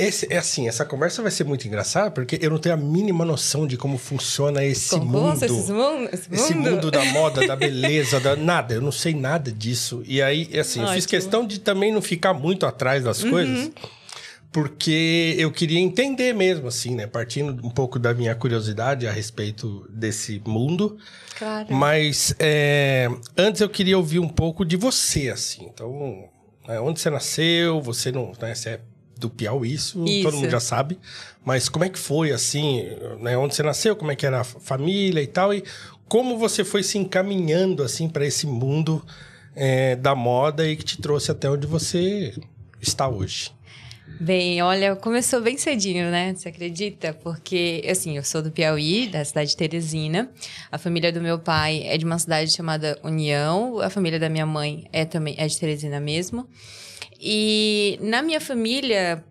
Esse, é assim, essa conversa vai ser muito engraçada, porque eu não tenho a mínima noção de como funciona esse como mundo. Esse mundo, esse mundo. da moda, da beleza, da nada. Eu não sei nada disso. E aí, assim, Ótimo. eu fiz questão de também não ficar muito atrás das uhum. coisas porque eu queria entender mesmo, assim, né? Partindo um pouco da minha curiosidade a respeito desse mundo. Claro. Mas é, antes eu queria ouvir um pouco de você, assim. Então, né, onde você nasceu? Você não. Né, você é do Piauí, isso, isso, todo mundo já sabe. Mas como é que foi, assim, né? Onde você nasceu, como é que era a família e tal, e como você foi se encaminhando, assim, para esse mundo é, da moda e que te trouxe até onde você está hoje? Bem, olha, começou bem cedinho, né? Você acredita? Porque, assim, eu sou do Piauí, da cidade de Teresina. A família do meu pai é de uma cidade chamada União. A família da minha mãe é também é de Teresina mesmo. E na minha família,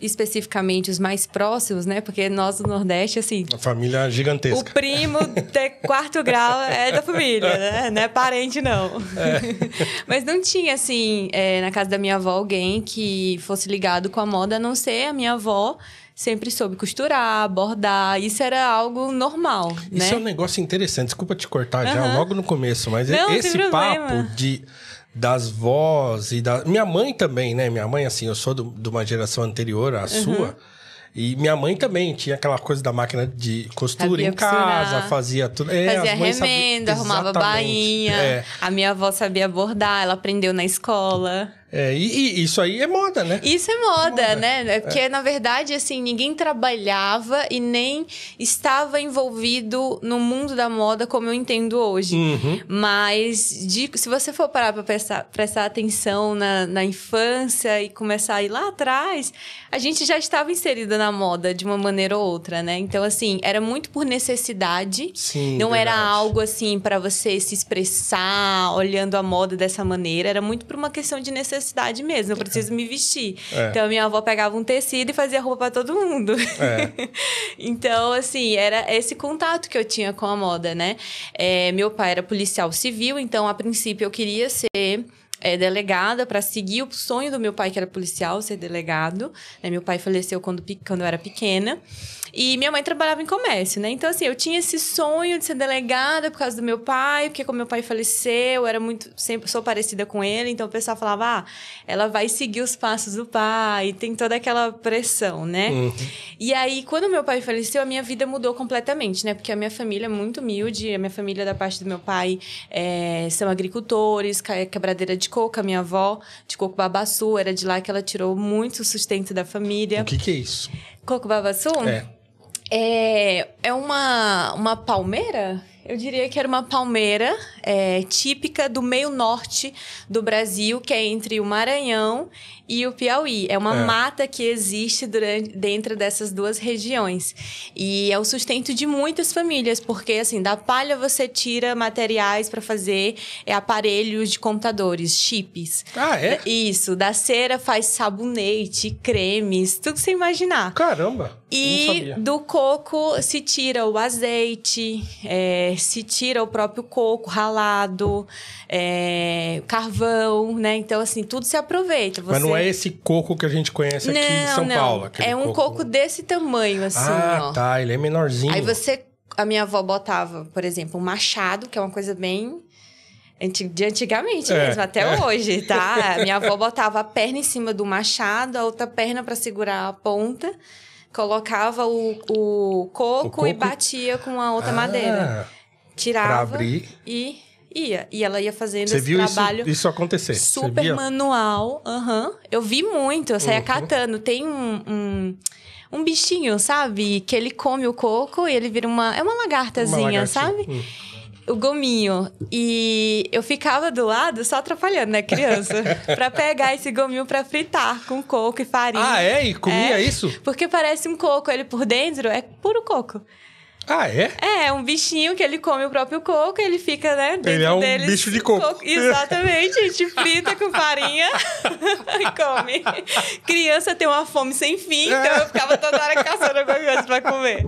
especificamente os mais próximos, né? Porque nós do Nordeste, assim. A família gigantesca. O primo de quarto grau é da família, né? Não é parente, não. É. Mas não tinha, assim, é, na casa da minha avó, alguém que fosse ligado com a moda, a não ser a minha avó. Sempre soube costurar, bordar, isso era algo normal. Isso é né? é um negócio interessante, desculpa te cortar uhum. já logo no começo, mas não, é esse papo de das vozes e da. Minha mãe também, né? Minha mãe, assim, eu sou do, de uma geração anterior à uhum. sua. E minha mãe também tinha aquela coisa da máquina de costura sabia em casa, costurar. fazia tudo. É, fazia remenda, sabia... arrumava bainha. É. A minha avó sabia bordar, ela aprendeu na escola. É, e, e, isso aí é moda, né? Isso é moda, é moda. né? É porque, é. na verdade, assim, ninguém trabalhava e nem estava envolvido no mundo da moda como eu entendo hoje. Uhum. Mas de, se você for parar para prestar, prestar atenção na, na, infância e começar a ir lá atrás, a gente já estava inserida na moda de uma maneira ou outra, né? Então, assim, era muito por necessidade. Sim, não verdade. era algo assim para você se expressar olhando a moda dessa maneira. Era muito por uma questão de necessidade necessidade mesmo, eu é. preciso me vestir. É. Então, minha avó pegava um tecido e fazia roupa para todo mundo. É. então, assim, era esse contato que eu tinha com a moda, né? É, meu pai era policial civil, então, a princípio, eu queria ser é, delegada para seguir o sonho do meu pai, que era policial, ser delegado. Né? Meu pai faleceu quando, quando eu era pequena. E minha mãe trabalhava em comércio, né? Então, assim, eu tinha esse sonho de ser delegada por causa do meu pai, porque como meu pai faleceu, eu era muito. Sempre sou parecida com ele, então o pessoal falava, ah, ela vai seguir os passos do pai, e tem toda aquela pressão, né? Uhum. E aí, quando meu pai faleceu, a minha vida mudou completamente, né? Porque a minha família é muito humilde, a minha família da parte do meu pai é, são agricultores, quebradeira de de coco, a minha avó, de coco babaçu. Era de lá que ela tirou muito sustento da família. O que, que é isso? Coco babaçu? É. É, é uma, uma palmeira? Eu diria que era uma palmeira é, típica do meio norte do Brasil, que é entre o Maranhão e o Piauí. É uma é. mata que existe durante, dentro dessas duas regiões. E é o sustento de muitas famílias, porque assim, da palha você tira materiais para fazer é, aparelhos de computadores, chips. Ah, é? Isso, da cera faz sabonete, cremes, tudo que você imaginar. Caramba! E do coco se tira o azeite, é, se tira o próprio coco ralado, é, carvão, né? Então, assim, tudo se aproveita. Você... Mas não é esse coco que a gente conhece aqui em São não. Paulo. É um coco... coco... desse tamanho, assim. Ah, ó. tá. Ele é menorzinho. Aí você. A minha avó botava, por exemplo, um machado, que é uma coisa bem. De antigamente é, mesmo, até é. hoje, tá? minha avó botava a perna em cima do machado, a outra perna para segurar a ponta, colocava o, o, coco, o coco, e batia com a outra ah, madeira. Tirava e Ia. E ela ia fazendo Você esse viu trabalho. Isso, isso acontecer. Super manual. Uhum. Eu vi muito, eu saía uhum. catando. Tem um, um. um... bichinho, sabe? Que ele come o coco e ele vira uma. É uma lagartazinha, uma sabe? Hum o gominho. E eu ficava do lado só atrapalhando, né, criança? pra pegar esse gominho pra fritar com coco e farinha. Ah, é? E comia é, isso? Porque parece um coco. Ele por dentro é puro coco. Ah, é? é? É, um bichinho que ele come o próprio coco, ele fica, né? Dentro ele é um deles, bicho de coco. coco. Exatamente, a gente frita com farinha e come. Criança tem uma fome sem fim, então eu ficava toda hora caçando alguma coisa pra comer.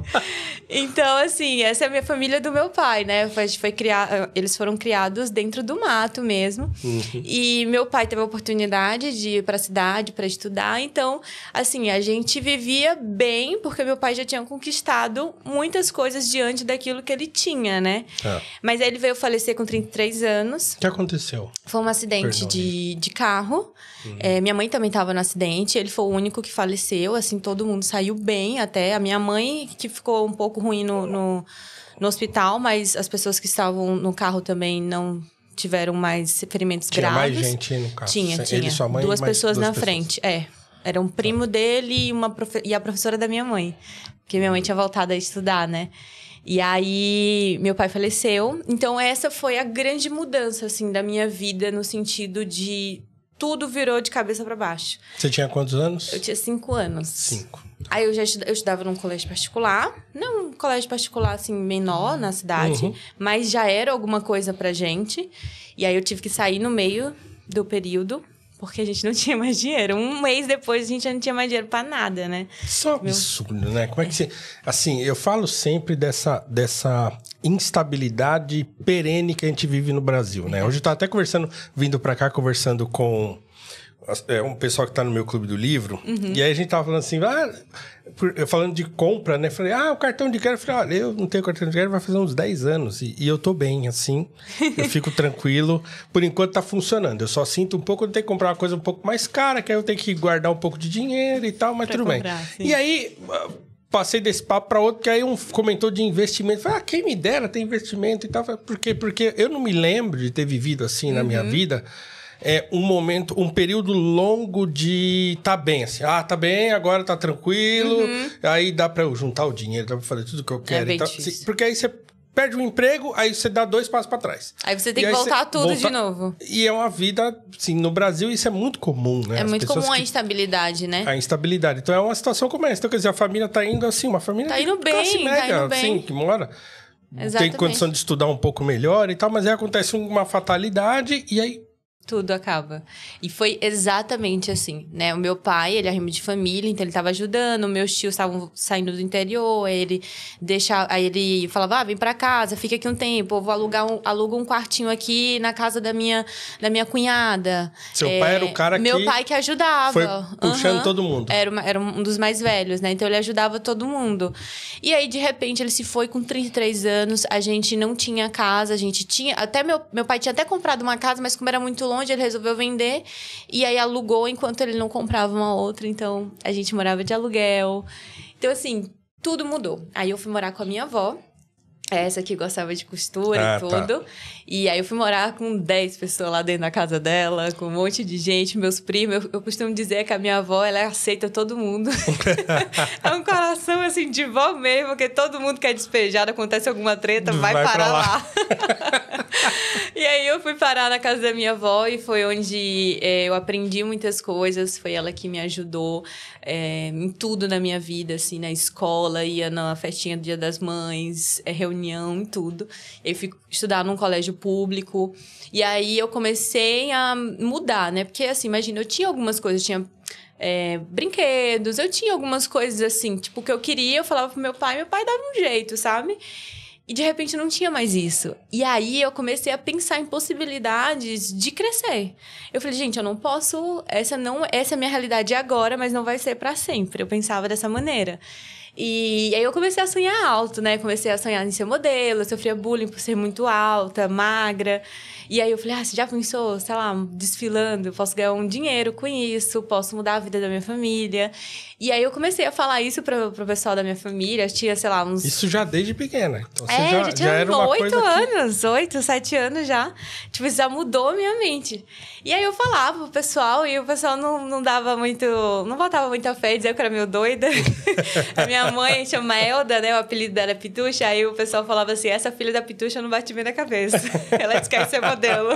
Então, assim, essa é a minha família do meu pai, né? Foi, foi criar, eles foram criados dentro do mato mesmo. Uhum. E meu pai teve a oportunidade de ir pra cidade para estudar, então, assim, a gente vivia bem, porque meu pai já tinha conquistado muitas coisas coisas diante daquilo que ele tinha, né? É. Mas aí ele veio falecer com 33 anos. O que aconteceu? Foi um acidente de, de carro. Uhum. É, minha mãe também estava no acidente. Ele foi o único que faleceu. Assim, todo mundo saiu bem até. A minha mãe, que ficou um pouco ruim no, no, no hospital, mas as pessoas que estavam no carro também não, tiveram mais ferimentos tinha graves. Tinha mais gente no carro. Tinha, tinha. Ele, sua mãe, duas pessoas duas na pessoas. frente, é. Era um primo tá. dele e, uma profe... e a professora da minha mãe. Porque minha mãe tinha voltado a estudar, né? E aí, meu pai faleceu. Então, essa foi a grande mudança, assim, da minha vida, no sentido de tudo virou de cabeça para baixo. Você tinha quantos anos? Eu tinha cinco anos. Cinco. Aí eu já estudava, eu estudava num colégio particular, não um colégio particular assim menor na cidade, uhum. mas já era alguma coisa pra gente. E aí eu tive que sair no meio do período porque a gente não tinha mais dinheiro. Um mês depois a gente já não tinha mais dinheiro para nada, né? Só é absurdo, né? Como é que você. Assim, eu falo sempre dessa, dessa instabilidade perene que a gente vive no Brasil, né? É. Hoje eu tava até conversando, vindo para cá, conversando com é um pessoal que está no meu clube do livro, uhum. e aí a gente tava falando assim, ah, falando de compra, né? Falei, ah, o cartão de crédito. Eu falei, olha, eu não tenho cartão de crédito, vai fazer uns 10 anos. E, e eu tô bem, assim. Eu fico tranquilo. Por enquanto tá funcionando. Eu só sinto um pouco de ter que comprar uma coisa um pouco mais cara, que aí eu tenho que guardar um pouco de dinheiro e tal, mas pra tudo comprar, bem. Sim. E aí ah, passei desse papo para outro, que aí um comentou de investimento. Falei, ah, quem me dera tem investimento e tal. Falei, Por quê? Porque eu não me lembro de ter vivido assim na minha uhum. vida é, um momento, um período longo de tá bem, assim, ah, tá bem, agora tá tranquilo, uhum. aí dá pra eu juntar o dinheiro, dá pra fazer tudo que eu é quero. É então, assim, porque aí você perde o um emprego, aí você dá dois passos para trás. Aí você tem e que voltar tudo volta... de novo. E é uma vida, assim, no Brasil isso é muito comum, né? É As muito comum a instabilidade, que... né? A instabilidade. Então é uma situação como essa. Então, quer dizer, a família tá indo assim, uma família tá indo bem, classe tá média, tá indo bem. assim, que mora. Exatamente. Tem condição de estudar um pouco melhor e tal, mas aí acontece uma fatalidade e aí tudo acaba. E foi exatamente assim, né? O meu pai, ele é rimo de família, então ele estava ajudando, meus tios estavam saindo do interior, aí ele deixava, aí ele falava: "Ah, vem para casa, fica aqui um tempo, eu vou alugar um, alugo um quartinho aqui na casa da minha da minha cunhada". Seu é, pai era o é, cara meu que Meu pai que ajudava. Foi puxando uhum. todo mundo. Era, uma, era um dos mais velhos, né? Então ele ajudava todo mundo. E aí de repente ele se foi com 33 anos, a gente não tinha casa, a gente tinha, até meu meu pai tinha até comprado uma casa, mas como era muito longe onde, ele resolveu vender e aí alugou enquanto ele não comprava uma outra, então a gente morava de aluguel. Então assim, tudo mudou. Aí eu fui morar com a minha avó essa que gostava de costura ah, e tá. tudo. Tá. E aí eu fui morar com 10 pessoas lá dentro da casa dela, com um monte de gente, meus primos. Eu, eu costumo dizer que a minha avó, ela aceita todo mundo. é um coração, assim, de vó mesmo, porque todo mundo que é despejado, acontece alguma treta, vai, vai parar lá. lá. e aí eu fui parar na casa da minha avó e foi onde é, eu aprendi muitas coisas. Foi ela que me ajudou é, em tudo na minha vida, assim, na escola, ia na festinha do Dia das Mães, é, reunião reunião e tudo. Eu fui estudar num colégio público. E aí eu comecei a mudar, né? Porque, assim, imagina, eu tinha algumas coisas, tinha é, brinquedos, eu tinha algumas coisas assim, tipo, que eu queria, eu falava pro meu pai, meu pai dava um jeito, sabe? E de repente não tinha mais isso. E aí eu comecei a pensar em possibilidades de crescer. Eu falei, gente, eu não posso, essa não, essa é a minha realidade agora, mas não vai ser para sempre. Eu pensava dessa maneira. E aí eu comecei a sonhar alto, né? Comecei a sonhar em ser modelo, sofria bullying por ser muito alta, magra. E aí eu falei, ah, você já pensou, sei lá, desfilando, eu posso ganhar um dinheiro com isso, posso mudar a vida da minha família. E aí eu comecei a falar isso pro, pro pessoal da minha família, tinha, sei lá, uns... Isso já desde pequena. Então, você é, já, já, tinha já era uma oito anos, oito, sete anos já. Tipo, isso já mudou a minha mente. E aí eu falava pro pessoal e o pessoal não, não dava muito... Não botava muita fé, dizia que eu era meio doida. a minha minha mãe chama Elda, né? O apelido dela é Pitucha. Aí o pessoal falava assim: essa filha da Pitucha não bate bem na cabeça. Ela disse que quer ser modelo.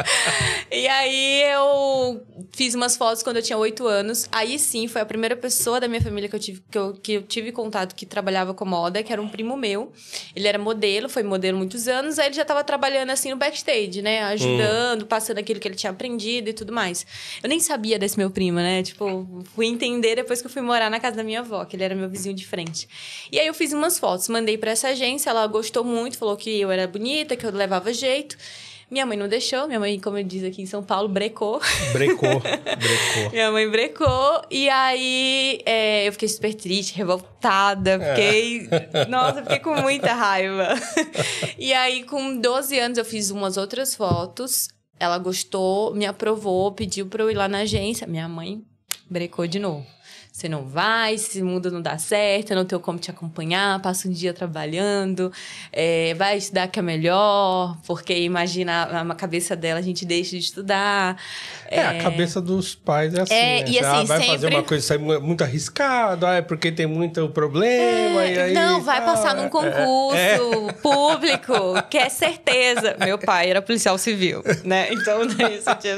e aí eu fiz umas fotos quando eu tinha oito anos. Aí sim, foi a primeira pessoa da minha família que eu, tive, que, eu, que eu tive contato que trabalhava com moda, que era um primo meu. Ele era modelo, foi modelo muitos anos. Aí ele já tava trabalhando assim no backstage, né? Ajudando, hum. passando aquilo que ele tinha aprendido e tudo mais. Eu nem sabia desse meu primo, né? Tipo, fui entender depois que eu fui morar na casa da minha avó, que ele era meu vizinho de frente. E aí eu fiz umas fotos, mandei para essa agência, ela gostou muito, falou que eu era bonita, que eu levava jeito. Minha mãe não deixou, minha mãe, como eu diz aqui em São Paulo, brecou. Brecou, brecou. minha mãe brecou, e aí é, eu fiquei super triste, revoltada, é. fiquei. É. Nossa, fiquei com muita raiva. e aí, com 12 anos, eu fiz umas outras fotos. Ela gostou, me aprovou, pediu pra eu ir lá na agência. Minha mãe brecou de novo você não vai, se mundo não dá certo, eu não tenho como te acompanhar, passa um dia trabalhando, é, vai estudar que é melhor, porque imagina a, cabeça dela, a gente deixa de estudar. É, é... a cabeça dos pais é assim, é, né? E ah, assim, vai sempre... fazer uma coisa muito arriscada, ah, é porque tem muito problema, é, aí, Não, vai tá, passar num é, concurso é. público, que é certeza. Meu pai era policial civil, né? Então,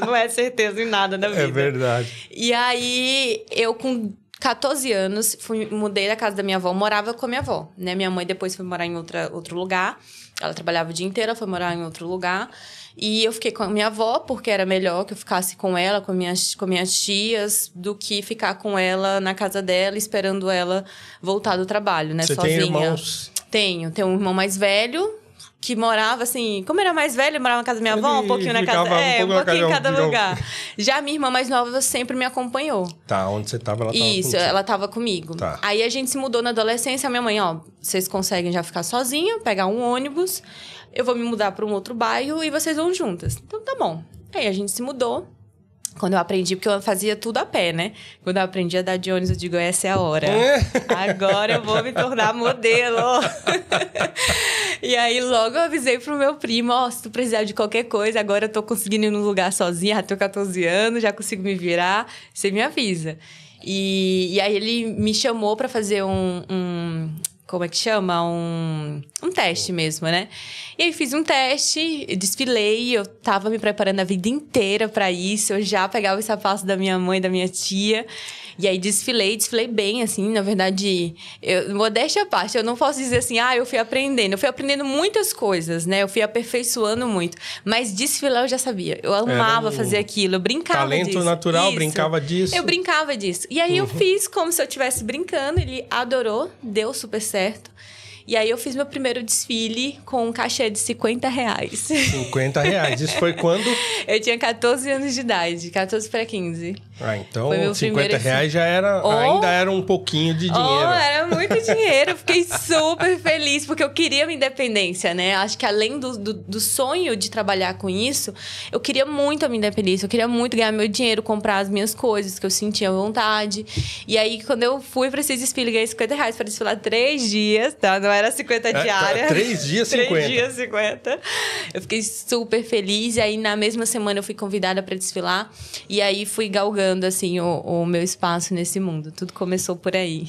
não é certeza em nada na vida. É verdade. E aí, eu com 14 anos, fui, mudei da casa da minha avó, morava com a minha avó, né? Minha mãe depois foi morar em outra, outro lugar. Ela trabalhava o dia inteiro, foi morar em outro lugar. E eu fiquei com a minha avó, porque era melhor que eu ficasse com ela, com minhas, com minhas tias, do que ficar com ela na casa dela, esperando ela voltar do trabalho, né? Você Sozinha. Tem irmãos? Tenho. Tenho um irmão mais velho, que morava assim, como era mais velha, morava na casa da minha avó, um pouquinho na casa, é, um, pouquinho em cada lugar. lugar. Já a minha irmã mais nova sempre me acompanhou. Tá, onde você tava, ela tava Isso, comigo. ela tava comigo. Tá. Aí a gente se mudou na adolescência, a minha mãe, ó, vocês conseguem já ficar sozinha, pegar um ônibus, eu vou me mudar para um outro bairro e vocês vão juntas. Então tá bom. Aí a gente se mudou. Quando eu aprendi, porque eu fazia tudo a pé, né? Quando eu aprendi a dar de ônibus, eu digo, essa é a hora. É. Agora eu vou me tornar modelo. e aí logo eu avisei pro meu primo, ó, oh, se tu precisar de qualquer coisa, agora eu tô conseguindo ir num lugar sozinha, já tenho 14 anos, já consigo me virar, você me avisa. E, e aí ele me chamou para fazer um, um... Como é que chama? Um teste mesmo, né? E aí fiz um teste, desfilei, eu tava me preparando a vida inteira para isso. Eu já pegava os sapatos da minha mãe, da minha tia. E aí desfilei, desfilei bem, assim, na verdade, eu, modéstia à parte, eu não posso dizer assim, ah, eu fui aprendendo. Eu fui aprendendo muitas coisas, né? Eu fui aperfeiçoando muito. Mas desfilar eu já sabia. Eu amava um fazer aquilo, eu brincava talento disso. Talento natural, isso. brincava disso. Eu brincava disso. E aí uhum. eu fiz como se eu estivesse brincando, ele adorou, deu super certo. E aí eu fiz meu primeiro desfile com um cachê de 50 reais. 50 reais? Isso foi quando? eu tinha 14 anos de idade, 14 para 15. Ah, então 50 reais já era, oh, ainda era um pouquinho de oh, dinheiro. Oh, era muito dinheiro. Eu fiquei super feliz, porque eu queria minha independência, né? Acho que além do, do, do, sonho de trabalhar com isso, eu queria muito a minha independência. Eu queria muito ganhar meu dinheiro, comprar as minhas coisas que eu sentia vontade. E aí, quando eu fui pra esses desfile, ganhei 50 reais para desfilar três dias, tá? Não era 50 diária. É, tá, três dias, 50. Três dias, 50. Eu fiquei super feliz. E aí, na mesma semana, eu fui convidada para desfilar. E aí, fui galgando encontrando assim o, o meu espaço nesse mundo. Tudo começou por aí.